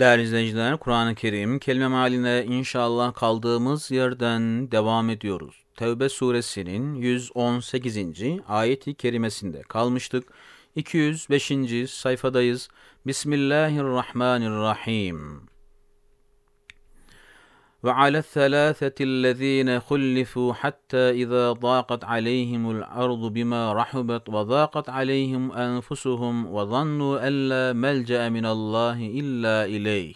Değerli izleyiciler, Kur'an-ı Kerim kelime maline inşallah kaldığımız yerden devam ediyoruz. Tevbe suresinin 118. ayeti kerimesinde kalmıştık. 205. sayfadayız. Bismillahirrahmanirrahim ve وعلى الثلاثة الذين خلفوا حتى إذا ضاقت عليهم الأرض بما رحبت وضاقت عليهم أنفسهم وظنوا أن لا ملجأ من الله إلا إليه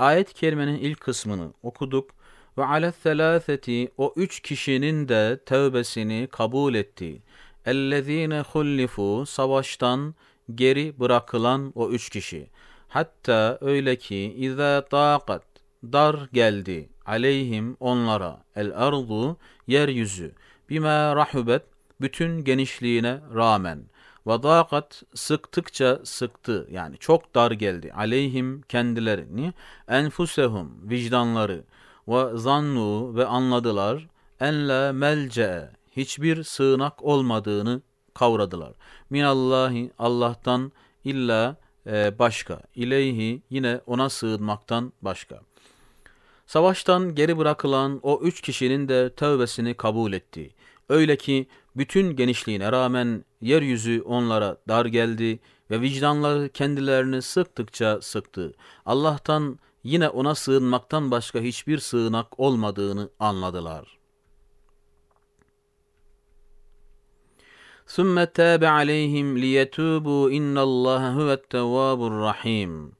Ayet-i Kerime'nin ilk kısmını okuduk ve ala selaseti o üç kişinin de tövbesini kabul etti. Ellezine hullifu savaştan geri bırakılan o üç kişi. Hatta öyle ki izâ taqat dar geldi aleyhim onlara el ardu yeryüzü bime rahubet bütün genişliğine rağmen ve dakat sıktıkça sıktı yani çok dar geldi aleyhim kendilerini enfusehum vicdanları ve zannu ve anladılar enle la melce hiçbir sığınak olmadığını kavradılar. Minallahi Allah'tan illa e, başka ileyhi yine ona sığınmaktan başka. Savaştan geri bırakılan o üç kişinin de tövbesini kabul etti. Öyle ki bütün genişliğine rağmen yeryüzü onlara dar geldi ve vicdanları kendilerini sıktıkça sıktı. Allah'tan yine ona sığınmaktan başka hiçbir sığınak olmadığını anladılar. ثُمَّ تَابَ عَلَيْهِمْ لِيَتُوبُوا اِنَّ اللّٰهَ هُوَ التَّوَّابُ الرَّحِيمُ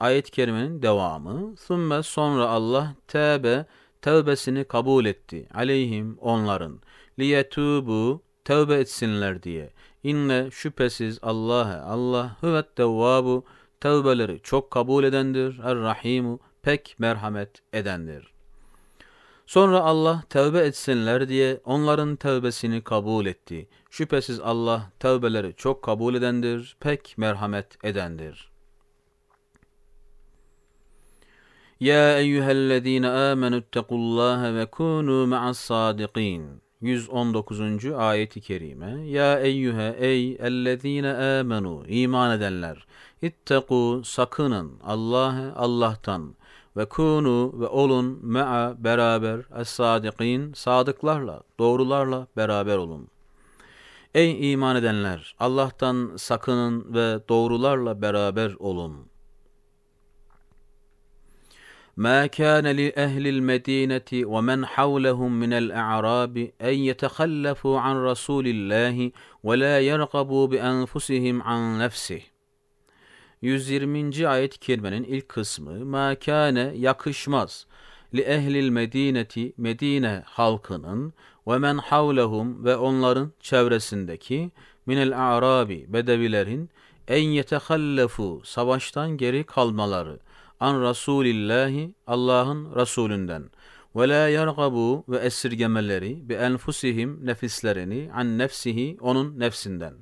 ayet-i kerimenin devamı. Sümme sonra Allah tebe tevbesini kabul etti. Aleyhim onların. Liyetubu tevbe etsinler diye. İnne şüphesiz Allah'a Allah hüvet devvabu tevbeleri çok kabul edendir. Er-Rahimu pek merhamet edendir. Sonra Allah tevbe etsinler diye onların tevbesini kabul etti. Şüphesiz Allah tevbeleri çok kabul edendir, pek merhamet edendir. Ya eyyühellezine amenü ettequllâhe ve kûnû ma'as-sâdikîn. 119. ayeti kerime Ya eyyühe ey ellezine amenu iman edenler ittaku sakının Allah'ı Allah'tan ve kunu ve olun mea beraber es-sadikin sadıklarla doğrularla beraber olun. Ey iman edenler Allah'tan sakının ve doğrularla beraber olun. ما كان لأهل المدينة ومن حولهم من الأعراب أن يتخلفوا عن رسول الله ولا يرغبوا بأنفسهم عن نفسه. 120. ayet kelimenin ilk kısmı ma kâne yakışmaz li ehlil medineti Medine halkının ve men havlehum ve onların çevresindeki minel arabi bedevilerin en yetehallefu savaştan geri kalmaları an Rasulillahi Allah'ın Resulünden ve la yargabu ve esirgemeleri bi enfusihim nefislerini an nefsihi onun nefsinden.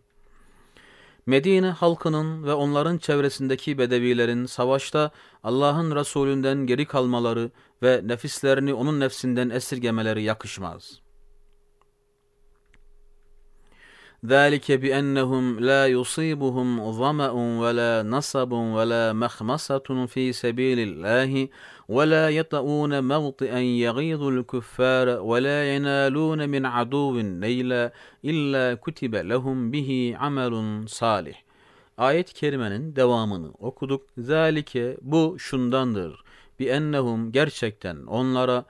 Medine halkının ve onların çevresindeki bedevilerin savaşta Allah'ın Resulünden geri kalmaları ve nefislerini onun nefsinden esirgemeleri yakışmaz.'' ذلك بأنهم لا يصيبهم ظمأ ولا نصب ولا مخمصة في سبيل الله ولا يطؤون موطئا يغيظ الكفار ولا ينالون من عدو نيلا إلا كتب لهم به عمل salih. Ayet-i kerimenin devamını okuduk. Zalike bu şundandır. Bi ennehum gerçekten onlara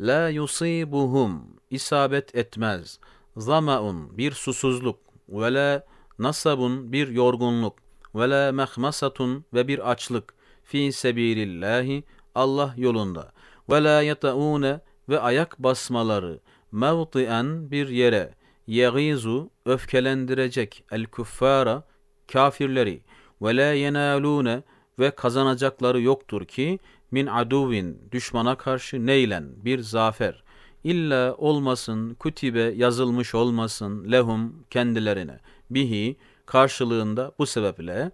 la yusibuhum isabet etmez zamaun bir susuzluk ve la nasabun bir yorgunluk ve la mehmasatun ve bir açlık fi sebilillahi Allah yolunda ve la yataune ve ayak basmaları mevti'en bir yere yegizu öfkelendirecek el küffara kafirleri ve la yenalune ve kazanacakları yoktur ki min aduvin düşmana karşı neylen bir zafer İlla olmasın, kutibe yazılmış olmasın lehum kendilerine bihi karşılığında bu sebeple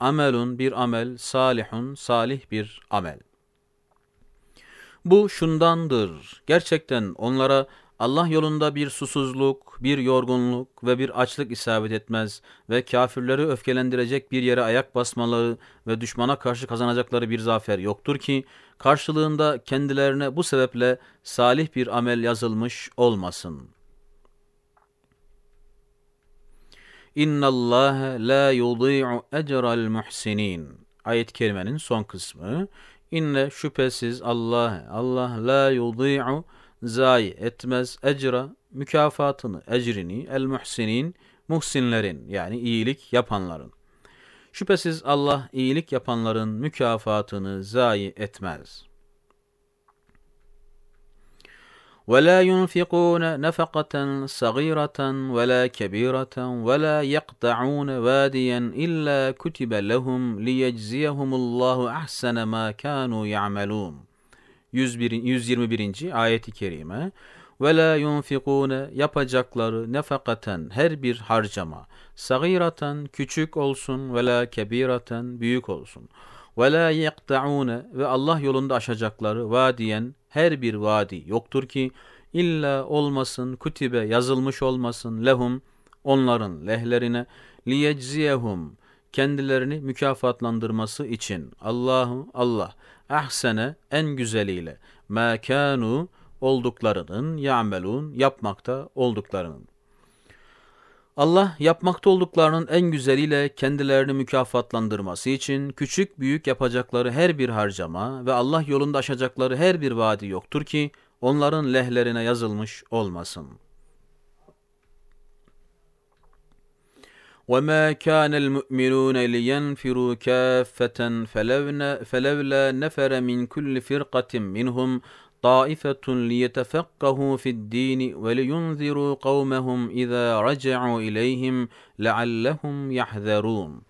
amelun bir amel, salihun salih bir amel. Bu şundandır. Gerçekten onlara Allah yolunda bir susuzluk, bir yorgunluk ve bir açlık isabet etmez ve kafirleri öfkelendirecek bir yere ayak basmaları ve düşmana karşı kazanacakları bir zafer yoktur ki karşılığında kendilerine bu sebeple salih bir amel yazılmış olmasın. İnna Allah la yudi'u ecra'l muhsinin. Ayet-i kerimenin son kısmı. İnne şüphesiz Allah Allah la yudi'u zayi etmez ecra mükafatını, ecrini, el muhsinin, muhsinlerin yani iyilik yapanların. Şüphesiz Allah iyilik yapanların mükafatını zayi etmez. وَلَا يُنْفِقُونَ نَفَقَةً صَغِيرَةً وَلَا كَبِيرَةً وَلَا يَقْطَعُونَ وَادِيًا إِلَّا كُتِبَ لَهُمْ لِيَجْزِيَهُمُ اللّٰهُ أَحْسَنَ مَا كَانُوا يَعْمَلُونَ 101, 121. ayet-i kerime ve la yunfikune yapacakları nefakaten her bir harcama sagiratan küçük olsun ve la kebiraten büyük olsun ve la yektaune ve Allah yolunda aşacakları vadiyen her bir vadi yoktur ki illa olmasın kutibe yazılmış olmasın lehum onların lehlerine liyecziyehum kendilerini mükafatlandırması için Allahu Allah ahsene en güzeliyle mekanu olduklarının ya'melun yapmakta olduklarının Allah yapmakta olduklarının en güzeliyle kendilerini mükafatlandırması için küçük büyük yapacakları her bir harcama ve Allah yolunda aşacakları her bir vaadi yoktur ki onların lehlerine yazılmış olmasın. وما كان المؤمنون لينفروا كافة فلولا, فلولا نفر من كل فرقة منهم طائفة ليتفقهوا في الدين ولينذروا قومهم إذا رجعوا إليهم لعلهم يحذرون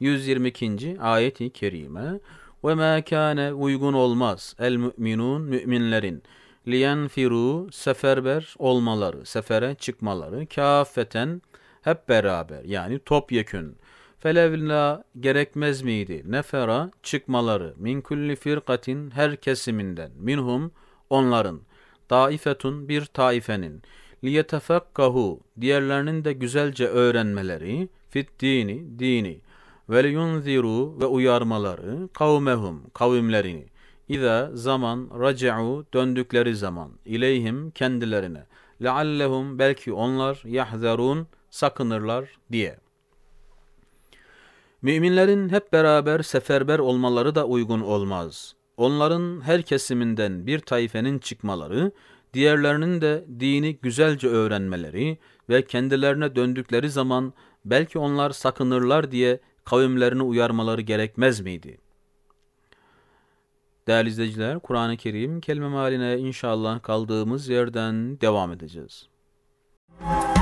122. ayeti kerime ve ma kâne uygun olmaz el müminun müminlerin liyenfiru seferber olmaları sefere çıkmaları kafeten hep beraber yani topyekün. Felevla gerekmez miydi? Nefera çıkmaları min kulli firkatin her kesiminden minhum onların taifetun bir taifenin liyetefekkahu diğerlerinin de güzelce öğrenmeleri fit dini dini ve yunziru ve uyarmaları kavmehum kavimlerini İza zaman raca'u döndükleri zaman ileyhim kendilerine leallehum belki onlar yahzerun sakınırlar diye. Müminlerin hep beraber seferber olmaları da uygun olmaz. Onların her kesiminden bir taifenin çıkmaları, diğerlerinin de dini güzelce öğrenmeleri ve kendilerine döndükleri zaman belki onlar sakınırlar diye kavimlerini uyarmaları gerekmez miydi? Değerli izleyiciler, Kur'an-ı Kerim kelime maline inşallah kaldığımız yerden devam edeceğiz. Müzik